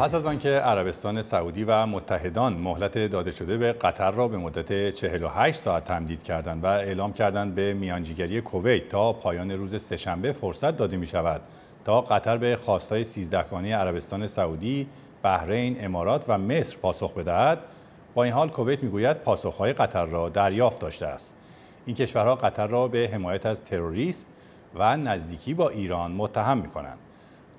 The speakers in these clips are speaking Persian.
پس از آنکه عربستان سعودی و متحدان مهلت داده شده به قطر را به مدت 48 ساعت تمدید کردند و اعلام کردند به میانجیگری کویت تا پایان روز سهشنبه فرصت داده می شود تا قطر به خواستای سیزدهگانه عربستان سعودی، بحرین، امارات و مصر پاسخ بدهد، با این حال کویت میگوید پاسخهای قطر را دریافت داشته است. این کشورها قطر را به حمایت از تروریسم و نزدیکی با ایران متهم می کنند.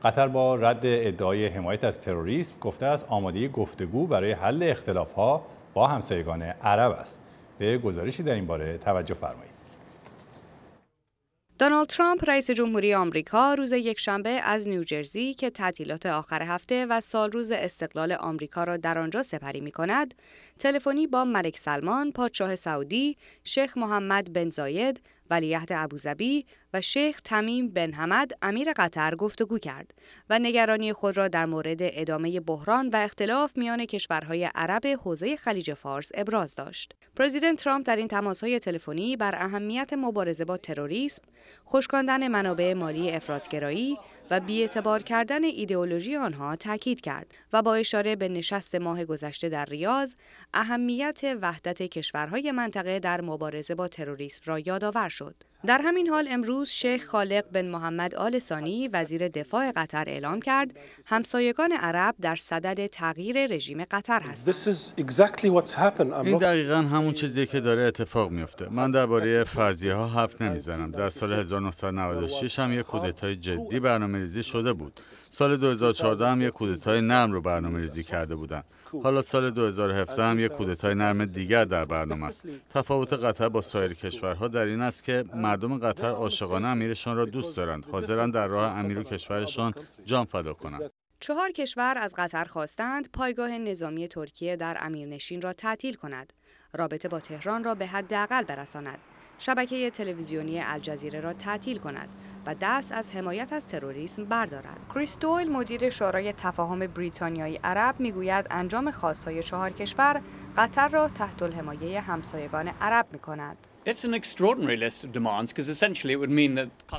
قطر با رد ادعای حمایت از تروریسم گفته است آماده گفتگو برای حل اختلافها با همسایگان عرب است به گزارشی در این باره توجه فرمایید دونالد ترامپ رئیس جمهوری آمریکا روز یکشنبه از نیوجرسی که تعطیلات آخر هفته و سال روز استقلال آمریکا را در آنجا سپری می کند، تلفنی با ملک سلمان، پادشاه سعودی، شیخ محمد بن زاید ولیعهد ابوظبی و شیخ تمیم بن حمد امیر قطر گفتگو کرد و نگرانی خود را در مورد ادامه بحران و اختلاف میان کشورهای عرب حوزه خلیج فارس ابراز داشت. پرزیدنت ترامپ در این تماس‌های تلفنی بر اهمیت مبارزه با تروریسم، خشکاندن منابع مالی افرادگرایی و بیاعتبار کردن ایدئولوژی آنها تاکید کرد و با اشاره به نشست ماه گذشته در ریاض اهمیت وحدت کشورهای منطقه در مبارزه با تروریسم را یادآور شد. در همین حال امروز شیخ خالق بن محمد آل سانی وزیر دفاع قطر اعلام کرد همسایگان عرب در صدد تغییر رژیم قطر هستند. این دقیقا همون چیزی که داره اتفاق میفته. من درباره فرضیه ها حرف نمیزنم. در سال 1996 هم یک کودتای جدی برنامه ریزی شده بود. سال 2014 هم یک کودتای نرم رو برنامه ریزی کرده بودن. حالا سال 2017 هم یک کودتای نرم دیگر در برنامه است. تفاوت قطر با سایر کشورها در این است که مردم قطر عاشقانه امیرشان را دوست دارند حاضرند در راه امیر و کشورشان جان فدا کنند چهار کشور از قطر خواستند پایگاه نظامی ترکیه در امیرنشین را تعطیل کند رابطه با تهران را به حداقل برساند شبکه تلویزیونی الجزیره را تعطیل کند و دست از حمایت از تروریسم بردارد. دویل، مدیر شورای تفاهم بریتانیایی عرب میگوید انجام های چهار کشور قطر را تحت الحمایه همسایگان عرب می کند.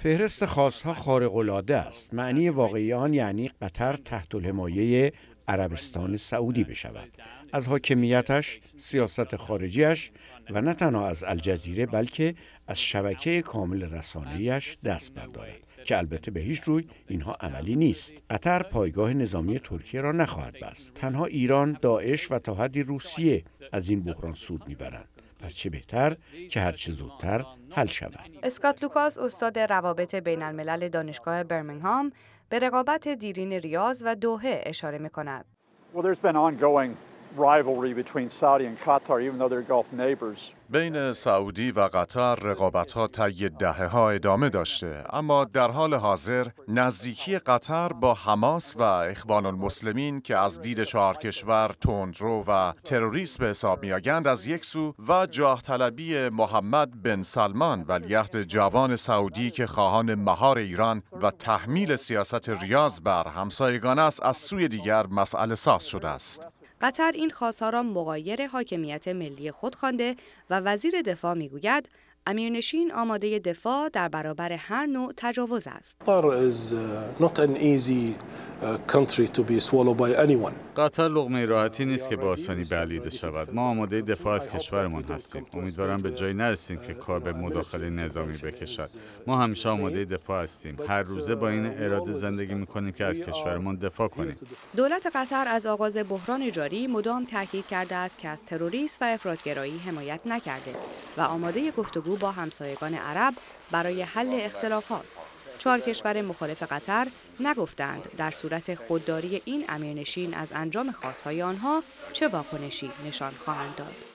فهرست خواستها خارق العاده است. معنی واقعی آن یعنی قطر تحت الحمایه عربستان سعودی بشود از حاکمیتش، سیاست خارجیش و نه تنها از الجزیره بلکه از شبکه کامل رسانهیش دست بردارد که البته به هیچ روی اینها عملی نیست. قطر پایگاه نظامی ترکیه را نخواهد بست. تنها ایران، داعش و تا حدی روسیه از این بحران سود میبرند. پس چه بهتر که هر زودتر حل شود. اسکات لوکاس استاد روابط بین الملل دانشگاه برمنگهام به رقابت دیرین ریاض و دوهه اشاره می بین سعودی و قطر رقابت ها طی دهه ها ادامه داشته اما در حال حاضر نزدیکی قطر با حماس و اخوان المسلمین که از دید چهار کشور تندرو و تروریست به حساب میآیند از یک سو و جاه طلبی محمد بن سلمان ولیعهد جوان سعودی که خواهان مهار ایران و تحمیل سیاست ریاض بر همسایگان است از سوی دیگر مسئله ساز شده است قطر این خواستها را مقایر حاکمیت ملی خود خوانده و وزیر دفاع میگوید امیرنشین آماده دفاع در برابر هر نوع تجاوز است. قطر لغمه راحتی نیست که به آسانی بلیده شود. ما آماده دفاع از کشورمان هستیم. امیدوارم به جایی نرسیم که کار به مداخله نظامی بکشد. ما همیشه آماده دفاع هستیم. هر روزه با این اراده زندگی میکنیم که از کشورمان دفاع کنیم. دولت قطر از آغاز بحران جاری مدام تاکید کرده است که از تروریست و افراطگرایی حمایت نکرده و آماده گفتگو گفتگو با همسایگان عرب برای حل اختلاف هاست. چهار کشور مخالف قطر نگفتند در صورت خودداری این امیرنشین از انجام خواستهای آنها چه واکنشی نشان خواهند داد.